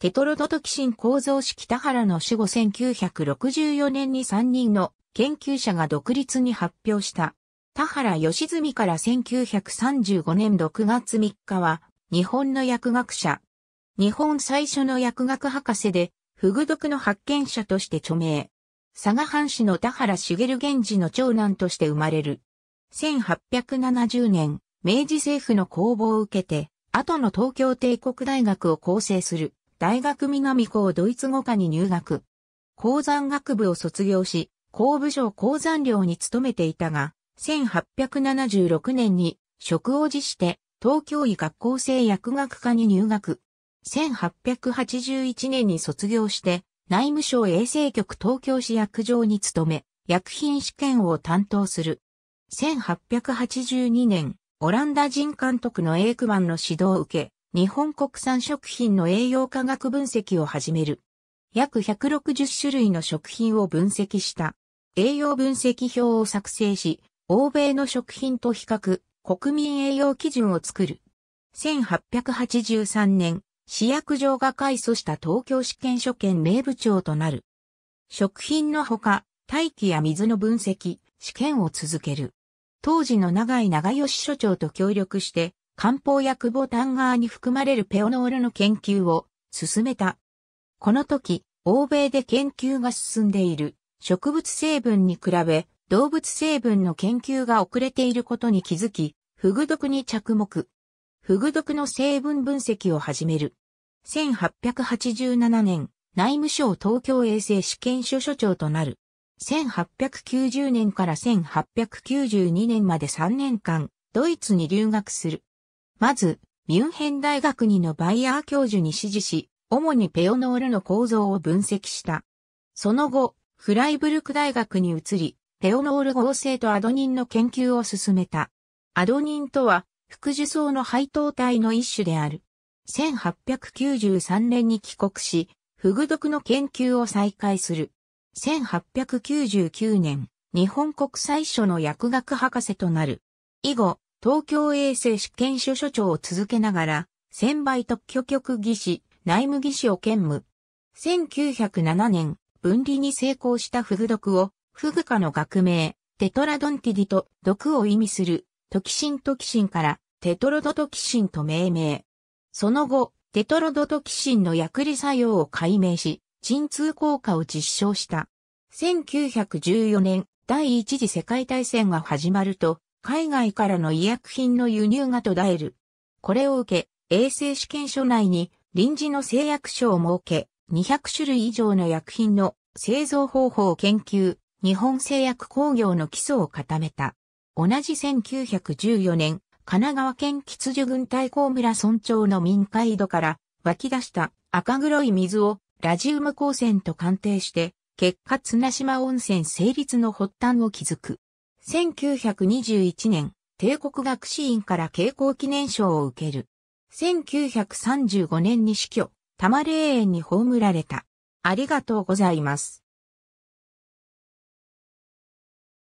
テトロドトキシン構造式田原の死後1964年に3人の研究者が独立に発表した。田原義澄から1935年6月3日は、日本の薬学者。日本最初の薬学博士で、フグ毒の発見者として著名。佐賀藩士の田原茂源氏の長男として生まれる。1870年、明治政府の公募を受けて、後の東京帝国大学を構成する。大学南校ドイツ語科に入学。鉱山学部を卒業し、工部省鉱山寮に勤めていたが、1876年に職を辞して東京医学校生薬学科に入学。1881年に卒業して内務省衛生局東京市薬場に勤め、薬品試験を担当する。1882年、オランダ人監督のエークマンの指導を受け、日本国産食品の栄養化学分析を始める。約160種類の食品を分析した。栄養分析表を作成し、欧米の食品と比較、国民栄養基準を作る。1883年、市役場が改組した東京試験所見名部長となる。食品のほか、大気や水の分析、試験を続ける。当時の長井長吉所長と協力して、漢方薬ボタンガーに含まれるペオノールの研究を進めた。この時、欧米で研究が進んでいる植物成分に比べ動物成分の研究が遅れていることに気づき、フグ毒に着目。フグ毒の成分分析を始める。1887年、内務省東京衛生試験所所長となる。1890年から1892年まで3年間、ドイツに留学する。まず、ミュンヘン大学にのバイヤー教授に指示し、主にペオノールの構造を分析した。その後、フライブルク大学に移り、ペオノール合成とアドニンの研究を進めた。アドニンとは、副樹草の配当体の一種である。1893年に帰国し、フグ毒の研究を再開する。1899年、日本国最初の薬学博士となる。以後、東京衛生試験所所長を続けながら、専売特許局技師、内務技師を兼務。1907年、分離に成功したフグ毒を、フグ科の学名、テトラドンティディと毒を意味する、トキシントキシンから、テトロドトキシンと命名。その後、テトロドトキシンの薬理作用を解明し、鎮痛効果を実証した。1914年、第一次世界大戦が始まると、海外からの医薬品の輸入が途絶える。これを受け、衛生試験所内に臨時の製薬所を設け、200種類以上の薬品の製造方法を研究、日本製薬工業の基礎を固めた。同じ1914年、神奈川県吉樹郡大閤村村長の民海井戸から湧き出した赤黒い水をラジウム光線と鑑定して、結果綱島温泉成立の発端を築く。1921年、帝国学士院から慶功記念賞を受ける。1935年に死去、玉霊園に葬られた。ありがとうございます。